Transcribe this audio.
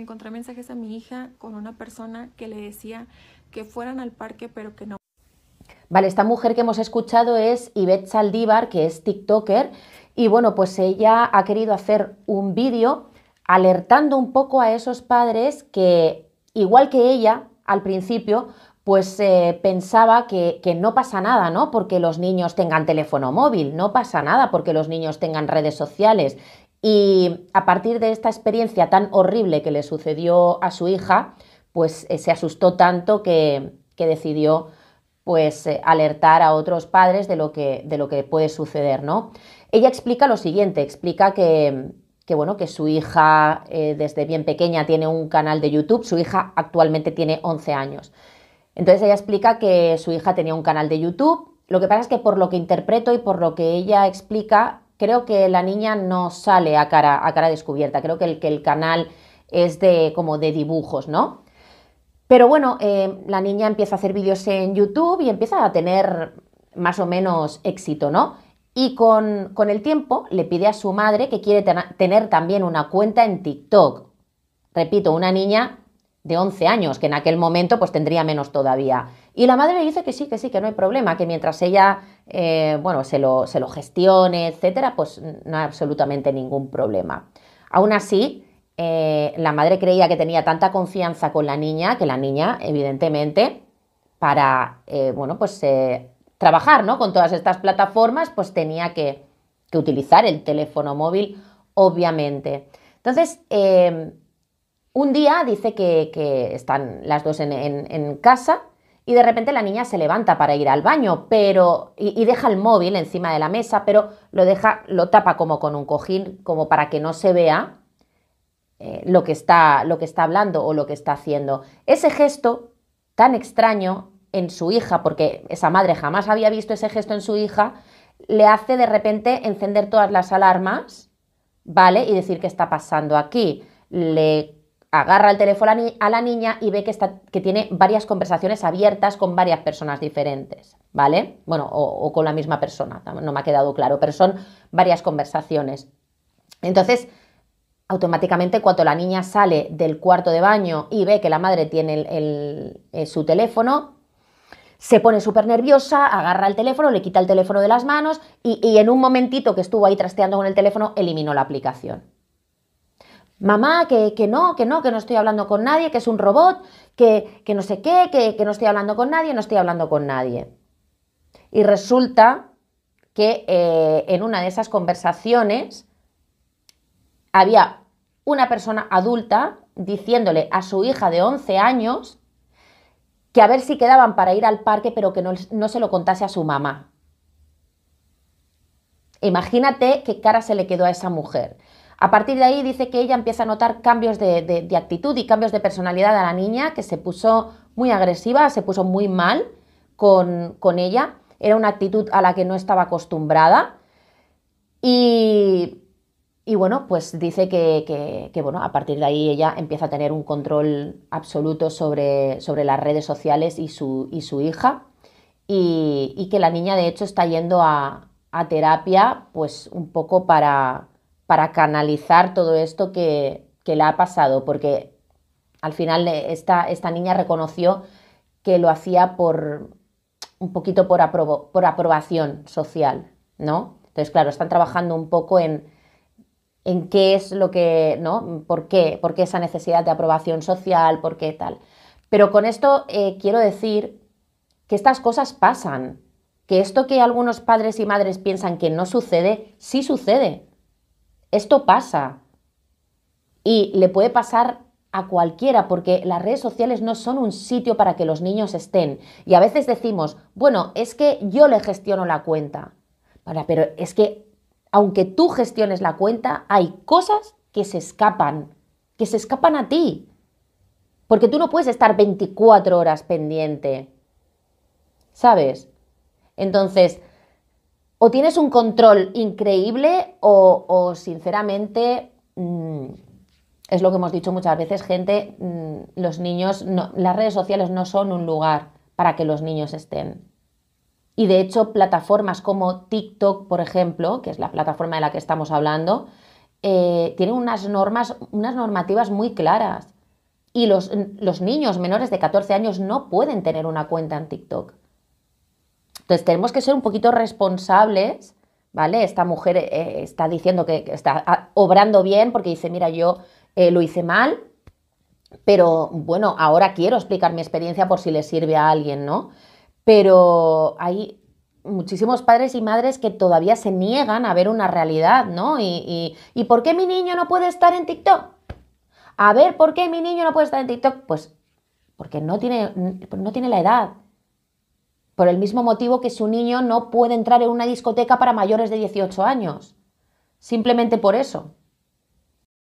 encontré mensajes a mi hija con una persona que le decía que fueran al parque, pero que no. Vale, esta mujer que hemos escuchado es Ivette Saldívar, que es TikToker, y bueno, pues ella ha querido hacer un vídeo alertando un poco a esos padres que, igual que ella, al principio, pues eh, pensaba que, que, no pasa nada, ¿no? Porque los niños tengan teléfono móvil, no pasa nada porque los niños tengan redes sociales. Y a partir de esta experiencia tan horrible que le sucedió a su hija, pues eh, se asustó tanto que, decidió pues eh, alertar a otros padres de lo que, de lo que puede suceder, ¿no? Ella explica lo siguiente, explica que, bueno, que su hija eh, desde bien pequeña tiene un canal de YouTube, su hija actualmente tiene 11 años. Entonces ella explica que su hija tenía un canal de YouTube, lo que pasa es que por lo que interpreto y por lo que ella explica, creo que la niña no sale a cara, a cara descubierta, creo que el, que el canal es de como de dibujos, ¿no? Pero bueno, eh, la niña empieza a hacer vídeos en YouTube y empieza a tener más o menos éxito, ¿no? Y con, el tiempo le pide a su madre que quiere tener también una cuenta en TikTok. Repito, una niña de 11 años, que en aquel momento pues tendría menos todavía. Y la madre le dice que sí, que sí, que no hay problema, que mientras ella, eh, bueno, se lo, gestione, etcétera, pues no hay absolutamente ningún problema. Aún así, eh, la madre creía que tenía tanta confianza con la niña, que la niña, evidentemente, para, eh, bueno, pues trabajar, ¿no? Con todas estas plataformas, pues tenía que, utilizar el teléfono móvil, obviamente. Entonces, un día dice que, están las dos en, casa y de repente la niña se levanta para ir al baño, pero. Y, deja el móvil encima de la mesa, pero lo deja, lo tapa como con un cojín, como para que no se vea eh, lo, que está, lo que está hablando o lo que está haciendo. Ese gesto tan extraño en su hija, porque esa madre jamás había visto ese gesto en su hija, le hace de repente encender todas las alarmas, ¿vale? Y decir qué está pasando aquí. Le agarra el teléfono a la niña y ve que, está, que tiene varias conversaciones abiertas con varias personas diferentes, ¿vale? Bueno, o, con la misma persona, no me ha quedado claro, pero son varias conversaciones. Entonces, automáticamente cuando la niña sale del cuarto de baño y ve que la madre tiene eh, su teléfono, se pone súper nerviosa, agarra el teléfono, le quita el teléfono de las manos y en un momentito que estuvo ahí trasteando con el teléfono, eliminó la aplicación mamá, que, que, no, que no, que no estoy hablando con nadie, que es un robot, que, que no sé qué, que, no estoy hablando con nadie, no estoy hablando con nadie. Y resulta que eh, en una de esas conversaciones había una persona adulta diciéndole a su hija de 11 años que a ver si quedaban para ir al parque, pero que no, no se lo contase a su mamá. Imagínate qué cara se le quedó a esa mujer. A partir de ahí dice que ella empieza a notar cambios de, actitud y cambios de personalidad a la niña, que se puso muy agresiva, se puso muy mal con, ella. Era una actitud a la que no estaba acostumbrada. Y, bueno, pues dice que, que, bueno, a partir de ahí ella empieza a tener un control absoluto sobre, sobre las redes sociales y su, su hija. Y, que la niña de hecho está yendo a, a terapia pues un poco para, para canalizar todo esto que, le ha pasado, porque al final esta, esta niña reconoció que lo hacía por un poquito por, aprobación social, ¿no? Entonces, claro, están trabajando un poco en, en qué es lo que, ¿no? ¿Por qué? ¿Por qué esa necesidad de aprobación social? ¿Por qué tal? Pero con esto eh, quiero decir que estas cosas pasan, que esto que algunos padres y madres piensan que no sucede, sí sucede. Esto pasa y le puede pasar a cualquiera porque las redes sociales no son un sitio para que los niños estén. Y a veces decimos, bueno, es que yo le gestiono la cuenta. pero es que aunque tú gestiones la cuenta, hay cosas que se escapan, que se escapan a ti. Porque tú no puedes estar 24 horas pendiente. ¿Sabes? Entonces, o tienes un control increíble o, sinceramente, mm, es lo que hemos dicho muchas veces, gente, mm, los niños, las redes sociales no son un lugar para que los niños estén. Y de hecho, plataformas como TikTok, por ejemplo, que es la plataforma de la que estamos hablando, eh, tienen unas normas, unas normativas muy claras. Y los, los niños menores de 14 años no pueden tener una cuenta en TikTok. Entonces tenemos que ser un poquito responsables, ¿vale? Esta mujer eh, eh, está diciendo que, está ah, obrando bien porque dice, mira, yo eh, lo hice mal, pero bueno, ahora quiero explicar mi experiencia por si le sirve a alguien, ¿no? Pero hay muchísimos padres y madres que todavía se niegan a ver una realidad, ¿no? Y, por qué mi niño no puede estar en TikTok? A ver, ¿por qué mi niño no puede estar en TikTok? Pues porque no tiene, no tiene la edad, por el mismo motivo que su niño no puede entrar en una discoteca para mayores de 18 años. Simplemente por eso.